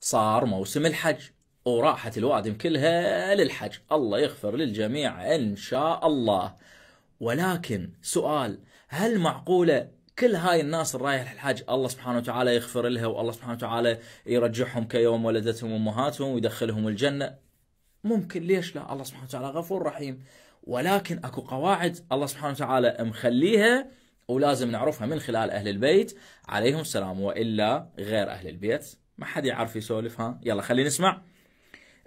صار موسم الحج وراحت الوادم كلها للحج الله يغفر للجميع إن شاء الله ولكن سؤال هل معقولة كل هاي الناس الرايح للحج الله سبحانه وتعالى يغفر لها والله سبحانه وتعالى يرجعهم كيوم ولدتهم امهاتهم ويدخلهم الجنه ممكن ليش لا الله سبحانه وتعالى غفور رحيم ولكن اكو قواعد الله سبحانه وتعالى مخليها ولازم نعرفها من خلال اهل البيت عليهم السلام والا غير اهل البيت ما حد يعرف يسولف ها يلا خلينا نسمع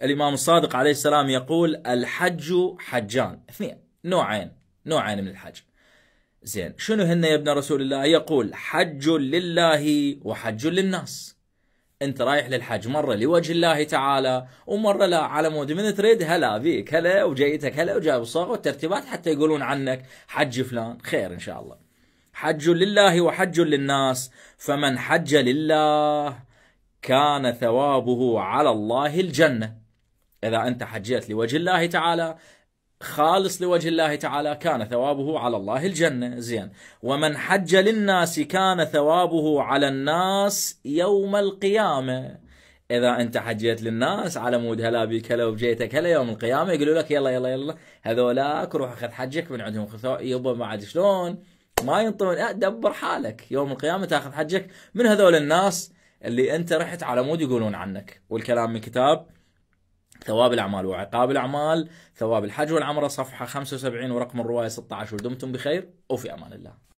الامام الصادق عليه السلام يقول الحج حجان اثنين نوعين نوعين من الحج زين شنو هن يا ابن رسول الله يقول حج لله وحج للناس انت رايح للحج مره لوجه الله تعالى ومره لا على مود من تريد هلا بيك هلا وجيتك هلا وجايب الصاغ والترتيبات حتى يقولون عنك حج فلان خير ان شاء الله حج لله وحج للناس فمن حج لله كان ثوابه على الله الجنة إذا أنت حجيت لوجه الله تعالى خالص لوجه الله تعالى كان ثوابه على الله الجنة زين ومن حج للناس كان ثوابه على الناس يوم القيامة إذا أنت حجيت للناس على مود هلا بيك هلا وجيتك هلا يوم القيامة يقولوا لك يلا يلا يلا هذولاك روح خذ حجك من عندهم يبا ما عاد شلون ما ينطون دبر حالك يوم القيامة تاخذ حجك من هذول الناس اللي انت رحت على مود يقولون عنك والكلام من كتاب ثواب الاعمال وعقاب الاعمال ثواب الحج والعمره صفحه 75 ورقم الروايه 16 ودمتم بخير وفي امان الله